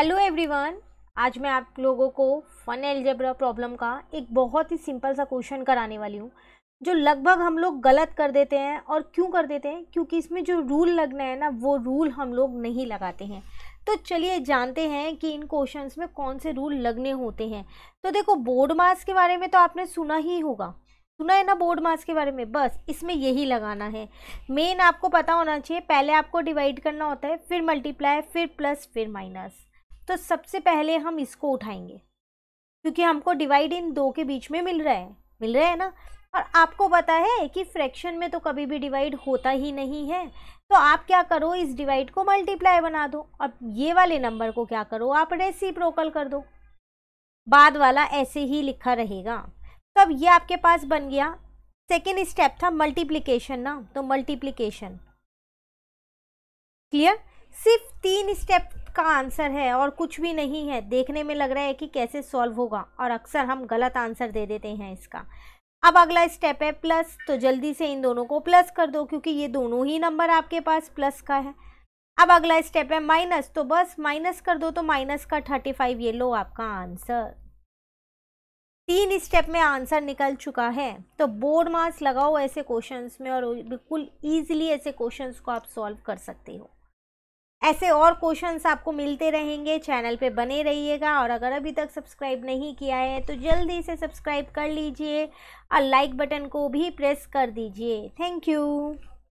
hello everyone आज मैं आप लोगों को फन एल्जेब्रा प्रॉब्लम का एक बहुत ही सिंपल सा क्वेश्चन कराने वाली हूँ जो लगभग हम लोग गलत कर देते हैं और क्यों कर देते हैं क्योंकि इसमें जो रूल लगना है ना वो रूल हम लोग नहीं लगाते हैं तो चलिए जानते हैं कि इन क्वेश्चन में कौन से रूल लगने होते हैं तो देखो बोर्ड मार्स के बारे में तो आपने सुना ही होगा सुना है ना बोर्ड मार्स के बारे में बस इसमें यही लगाना है मेन आपको पता होना चाहिए पहले आपको डिवाइड करना होता है फिर मल्टीप्लाई फिर प्लस फिर माइनस तो सबसे पहले हम इसको उठाएंगे क्योंकि हमको डिवाइड इन दो के बीच में मिल रहा है मिल रहा है ना और आपको पता है कि फ्रैक्शन में तो कभी भी डिवाइड होता ही नहीं है तो आप क्या करो इस डिवाइड को मल्टीप्लाई बना दो और ये वाले नंबर को क्या करो आप रेसिप्रोकल कर दो बाद वाला ऐसे ही लिखा रहेगा तो अब ये आपके पास बन गया सेकेंड स्टेप था मल्टीप्लीकेशन ना तो मल्टीप्लीकेशन क्लियर सिर्फ तीन स्टेप का आंसर है और कुछ भी नहीं है देखने में लग रहा है कि कैसे सॉल्व होगा और अक्सर हम गलत आंसर दे देते हैं इसका अब अगला स्टेप है प्लस तो जल्दी से इन दोनों को प्लस कर दो क्योंकि ये दोनों ही नंबर आपके पास प्लस का है अब अगला स्टेप है माइनस तो बस माइनस कर दो तो माइनस का थर्टी फाइव ये लो आपका आंसर तीन स्टेप में आंसर निकल चुका है तो बोर्ड मार्क्स लगाओ ऐसे क्वेश्चंस में और बिल्कुल ईजिली ऐसे क्वेश्चंस को आप सॉल्व कर सकते हो ऐसे और क्वेश्चंस आपको मिलते रहेंगे चैनल पे बने रहिएगा और अगर अभी तक सब्सक्राइब नहीं किया है तो जल्दी से सब्सक्राइब कर लीजिए और लाइक बटन को भी प्रेस कर दीजिए थैंक यू